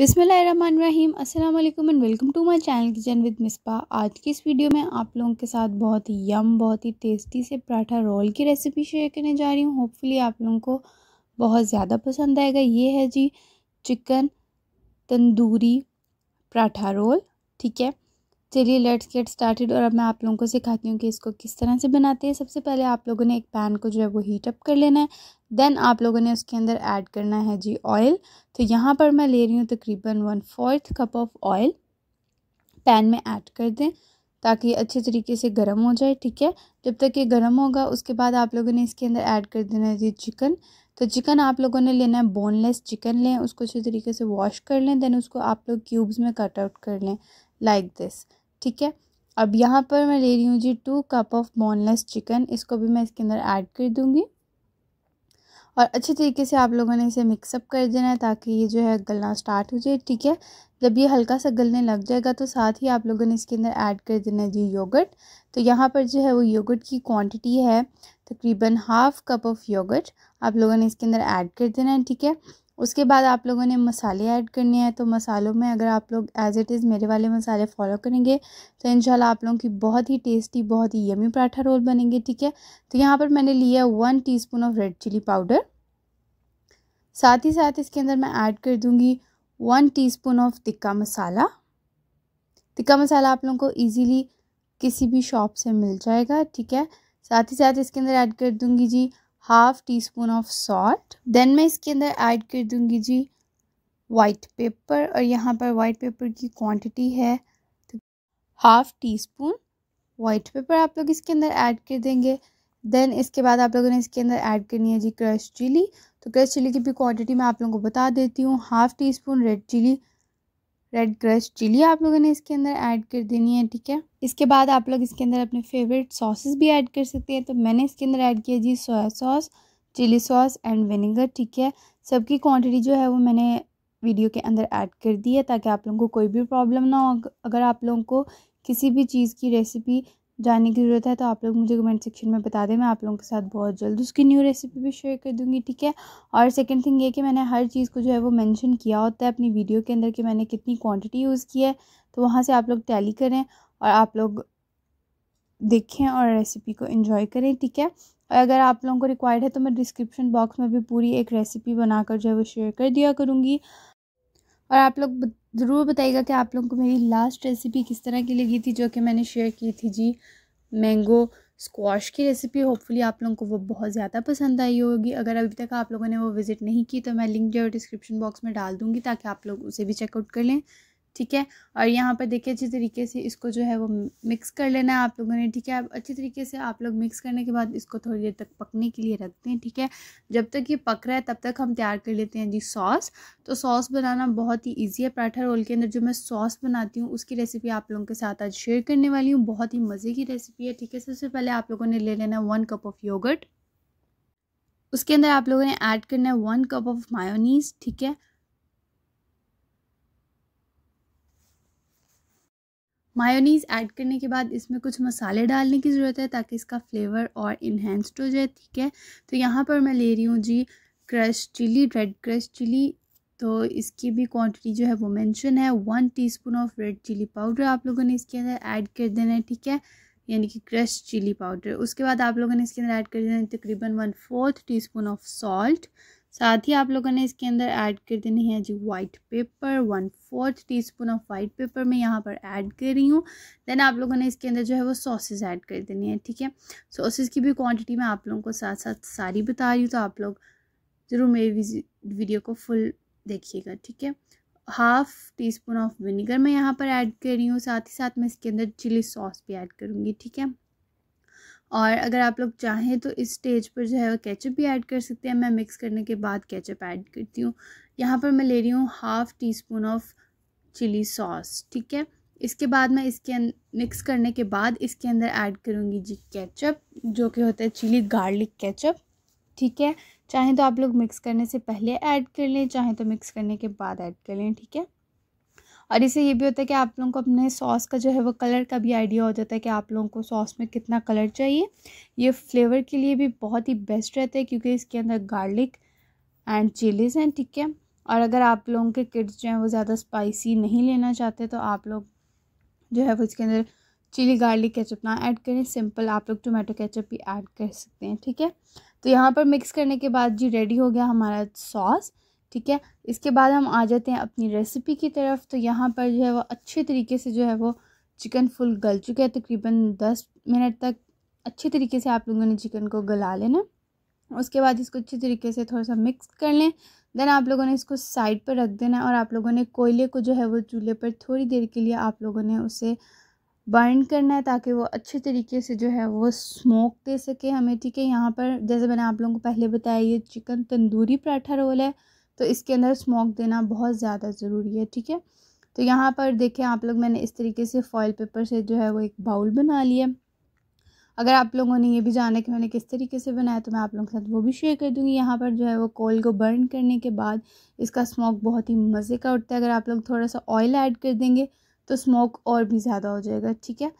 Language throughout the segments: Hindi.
बिसमीम अस्सलाम वालेकुम and welcome to my channel kitchen with Misbah आज की इस वीडियो में आप लोगों के साथ बहुत ही यम बहुत ही टेस्टी से पराठा रोल की रेसिपी शेयर करने जा रही हूँ होपफुली आप लोगों को बहुत ज़्यादा पसंद आएगा ये है जी चिकन तंदूरी पराठा रोल ठीक है चलिए लेट्स गेट स्टार्टेड और अब मैं आप लोगों को सिखाती हूँ कि इसको किस तरह से बनाते हैं सबसे पहले आप लोगों ने एक पैन को जो है वो हीट अप कर लेना है देन आप लोगों ने उसके अंदर ऐड करना है जी ऑयल तो यहाँ पर मैं ले रही हूँ तकरीबन one fourth cup of oil pan में ऐड कर दें ताकि अच्छे तरीके से गर्म हो जाए ठीक है जब तक ये गर्म होगा उसके बाद आप लोगों ने इसके अंदर ऐड कर देना है जी चिकन तो चिकन आप लोगों ने लेना है बोनलेस चिकन लें उसको अच्छे तरीके से वॉश कर लें देन उसको आप लोग क्यूब्स में कट आउट कर लें लाइक like दिस ठीक है अब यहाँ पर मैं ले रही हूँ जी two cup of boneless chicken इसको भी मैं इसके अंदर ऐड कर दूँगी और अच्छे तरीके से आप लोगों ने इसे मिक्सअप कर देना है ताकि ये जो है गलना स्टार्ट हो जाए ठीक है जब ये हल्का सा गलने लग जाएगा तो साथ ही आप लोगों ने इसके अंदर ऐड कर देना है जी योगर्ट तो यहाँ पर जो है वो योगर्ट की क्वांटिटी है तकरीबन हाफ़ कप ऑफ़ योगर्ट आप लोगों ने इसके अंदर ऐड कर देना है ठीक है उसके बाद आप लोगों ने मसाले ऐड करने हैं तो मसालों में अगर आप लोग एज़ इट इज़ मेरे वाले मसाले फॉलो करेंगे तो इन आप लोगों की बहुत ही टेस्टी बहुत ही यमी पराठा रोल बनेंगे ठीक है तो यहाँ पर मैंने लिया one T of red chilli powder साथ ही साथ इसके अंदर मैं ऐड कर दूँगी one T of tikka masala tikka masala आप लोगों को ईजीली किसी भी शॉप से मिल जाएगा ठीक है साथ ही साथ इसके अंदर ऐड कर दूँगी जी half teaspoon of salt then मैं इसके अंदर ऐड कर दूंगी जी वाइट पेपर और यहाँ पर वाइट पेपर की क्वांटिटी है तो half teaspoon white pepper आप लोग इसके अंदर ऐड कर देंगे देन इसके बाद आप लोगों ने इसके अंदर ऐड करनी है जी क्रश चिली तो क्रश चिली की भी क्वांटिटी मैं आप लोगों को बता देती हूँ half teaspoon red chilli red crush chilli आप लोगों ने इसके अंदर ऐड कर देनी है ठीक है इसके बाद आप लोग इसके अंदर अपने फेवरेट सॉसेस भी ऐड कर सकते हैं तो मैंने इसके अंदर ऐड किया जी soya sauce chilli sauce and vinegar ठीक है सबकी क्वांटिटी जो है वो मैंने वीडियो के अंदर ऐड कर दी है ताकि आप लोगों को कोई भी प्रॉब्लम ना हो अगर आप लोगों को किसी भी चीज़ की रेसिपी जानने की ज़रूरत है तो आप लोग मुझे कमेंट सेक्शन में बता दें मैं आप लोगों के साथ बहुत जल्द उसकी न्यू रेसिपी भी शेयर कर दूँगी ठीक है और सेकंड थिंग ये कि मैंने हर चीज़ को जो है वो मेंशन किया होता है अपनी वीडियो के अंदर कि मैंने कितनी क्वांटिटी यूज़ की है तो वहाँ से आप लोग टैली करें और आप लोग देखें और रेसिपी को इन्जॉय करें ठीक है और अगर आप लोगों को रिक्वायर्ड है तो मैं डिस्क्रिप्शन बॉक्स में भी पूरी एक रेसिपी बनाकर जो है वो शेयर कर दिया करूँगी और आप लोग ज़रूर बताइएगा कि आप लोगों को मेरी लास्ट रेसिपी किस तरह की लगी थी जो कि मैंने शेयर की थी जी मैंगो स्क्वाश की रेसिपी होपफुली आप लोगों को वो बहुत ज़्यादा पसंद आई होगी अगर अभी तक आप लोगों ने वो विज़िट नहीं की तो मैं लिंक जो है डिस्क्रिप्शन बॉक्स में डाल दूँगी ताकि आप लोग उसे भी चेकआउट कर लें ठीक है और यहाँ पर देखिए अच्छी तरीके से इसको जो है वो मिक्स कर लेना है आप लोगों ने ठीक है अब अच्छी तरीके से आप लोग मिक्स करने के बाद इसको थोड़ी देर तक पकने के लिए रखते हैं ठीक है जब तक ये पक रहा है तब तक हम तैयार कर लेते हैं जी सॉस तो सॉस बनाना बहुत ही ईजी है पराठा रोल के अंदर जो मैं सॉस बनाती हूँ उसकी रेसिपी आप लोगों के साथ आज शेयर करने वाली हूँ बहुत ही मज़े की रेसिपी है ठीक है सबसे पहले आप लोगों ने ले लेना है वन कप ऑफ़ योगट उसके अंदर आप लोगों ने ऐड करना है वन कप ऑफ मायोनीस ठीक है मायोनीज़ ऐड करने के बाद इसमें कुछ मसाले डालने की ज़रूरत है ताकि इसका फ्लेवर और इन्हेंस्ड हो जाए ठीक है तो यहाँ पर मैं ले रही हूँ जी crush chilli red crush chilli तो इसकी भी क्वांटिटी जो है वो मेंशन है one teaspoon of red chilli powder आप लोगों ने इसके अंदर ऐड कर देना है ठीक है यानी कि क्रश चिली पाउडर उसके बाद आप लोगों ने इसके अंदर ऐड कर देना है तकरीबन one fourth teaspoon of salt साथ ही आप लोगों ने इसके अंदर ऐड कर देनी है जी white pepper one fourth teaspoon of white pepper मैं यहाँ पर ऐड कर रही हूँ देन आप लोगों ने इसके अंदर जो है वो सॉसेज ऐड कर देनी है ठीक है सॉसेज की भी क्वांटिटी मैं आप लोगों को साथ साथ सारी बता रही हूँ तो आप लोग ज़रूर मेरी वीडियो को फुल देखिएगा ठीक है half teaspoon of vinegar मैं यहाँ पर ऐड कर रही हूँ साथ ही साथ मैं इसके अंदर चिली सॉस भी ऐड करूँगी ठीक है और अगर आप लोग चाहें तो इस स्टेज पर जो है वो केचप भी ऐड कर सकते हैं मैं मिक्स करने के बाद केचप ऐड करती हूँ यहाँ पर मैं ले रही हूँ half teaspoon of chilli sauce ठीक है इसके बाद मैं इसके मिक्स करने के बाद इसके अंदर ऐड करूँगी जी केचप जो कि होता है चिली गार्लिक केचप ठीक है चाहें तो आप लोग मिक्स करने से पहले ऐड कर लें चाहें तो मिक्स करने के बाद ऐड कर लें ठीक है और इससे ये भी होता है कि आप लोगों को अपने सॉस का जो है वो कलर का भी आइडिया हो जाता है कि आप लोगों को सॉस में कितना कलर चाहिए ये फ्लेवर के लिए भी बहुत ही बेस्ट रहता है क्योंकि इसके अंदर गार्लिक एंड चिलीज़ हैं ठीक है और अगर आप लोगों के किड्स जो हैं वो ज़्यादा स्पाइसी नहीं लेना चाहते तो आप लोग जो है वो इसके अंदर चिली गार्लिक केचप ना ऐड करें सिंपल आप लोग टोमेटो केचप भी ऐड कर सकते हैं ठीक है तो यहाँ पर मिक्स करने के बाद जी रेडी हो गया हमारा सॉस ठीक है इसके बाद हम आ जाते हैं अपनी रेसिपी की तरफ तो यहाँ पर जो है वो अच्छे तरीके से जो है वो चिकन फुल गल चुका है तकरीबन दस मिनट तक अच्छे तरीके से आप लोगों ने चिकन को गला लेना उसके बाद इसको अच्छे तरीके से थोड़ा सा मिक्स कर लें देन आप लोगों ने इसको साइड पर रख देना है और आप लोगों ने कोयले को जो है वो चूल्हे पर थोड़ी देर के लिए आप लोगों ने उसे बर्न करना है ताकि वो अच्छे तरीके से जो है वो स्मोक दे सके हमें ठीक है यहाँ पर जैसे मैंने आप लोगों को पहले बताया ये चिकन तंदूरी पराठा रोल है तो इसके अंदर स्मोक देना बहुत ज़्यादा ज़रूरी है ठीक है तो यहाँ पर देखें आप लोग मैंने इस तरीके से फॉयल पेपर से जो है वो एक बाउल बना लिया अगर आप लोगों ने ये भी जाना कि मैंने किस तरीके से बनाया तो मैं आप लोगों के साथ वो भी शेयर कर दूँगी यहाँ पर जो है वो कोल को बर्न करने के बाद इसका स्मोक बहुत ही मज़े का उठता है अगर आप लोग थोड़ा सा ऑयल ऐड कर देंगे तो स्मोक और भी ज़्यादा हो जाएगा ठीक है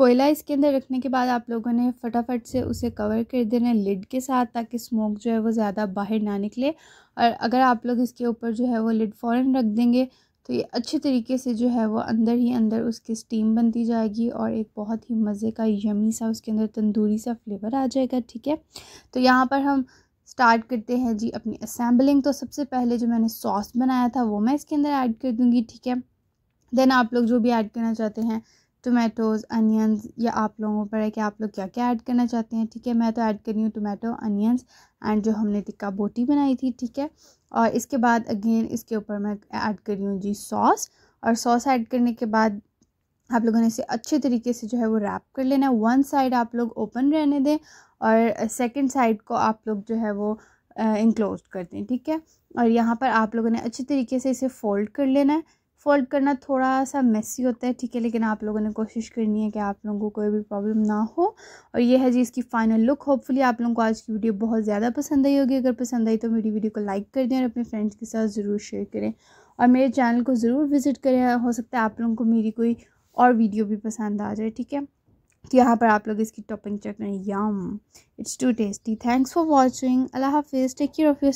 कोयला इसके अंदर रखने के बाद आप लोगों ने फटाफट से उसे कवर कर देना लिड के साथ ताकि स्मोक जो है वो ज़्यादा बाहर ना निकले और अगर आप लोग इसके ऊपर जो है वो लिड फ़ौरन रख देंगे तो ये अच्छे तरीके से जो है वो अंदर ही अंदर उसकी स्टीम बनती जाएगी और एक बहुत ही मज़े का यमी सा उसके अंदर तंदूरी सा फ्लेवर आ जाएगा ठीक है तो यहाँ पर हम स्टार्ट करते हैं जी अपनी असेंबलिंग तो सबसे पहले जो मैंने सॉस बनाया था वो मैं इसके अंदर ऐड कर दूँगी ठीक है देन आप लोग जो भी ऐड करना चाहते हैं टोमेटोज़ अनियंस या आप लोगों पर है कि आप लोग क्या क्या ऐड करना चाहते हैं ठीक है मैं तो ऐड कर रही हूँ टोमेटो अनियंस एंड जो हमने टिक्का बोटी बनाई थी ठीक है और इसके बाद अगेन इसके ऊपर मैं ऐड कर रही हूँ जी सॉस और सॉस ऐड करने के बाद आप लोगों ने इसे अच्छे तरीके से जो है वो रैप कर लेना है वन साइड आप लोग ओपन रहने दें और सेकेंड साइड को आप लोग जो है वो इंक्लोज कर दें ठीक है और यहाँ पर आप लोगों ने अच्छे तरीके से इसे फोल्ड कर लेना है फोल्ड करना थोड़ा सा मेसी होता है ठीक है लेकिन आप लोगों ने कोशिश करनी है कि आप लोगों को कोई भी प्रॉब्लम ना हो और ये है जी इसकी फाइनल लुक होपफुली आप लोगों को आज की वीडियो बहुत ज़्यादा पसंद आई होगी अगर पसंद आई तो मेरी वीडियो को लाइक कर दें और अपने फ्रेंड्स के साथ ज़रूर शेयर करें और मेरे चैनल को ज़रूर विज़िट करें हो सकता है आप लोगों को मेरी कोई और वीडियो भी पसंद आ जाए ठीक है तो यहाँ पर आप लोग इसकी टॉपिंग चेक करें yum it's too tasty thanks for watching अल्लाह हाफिज़ टेक केयर ऑफ़ योर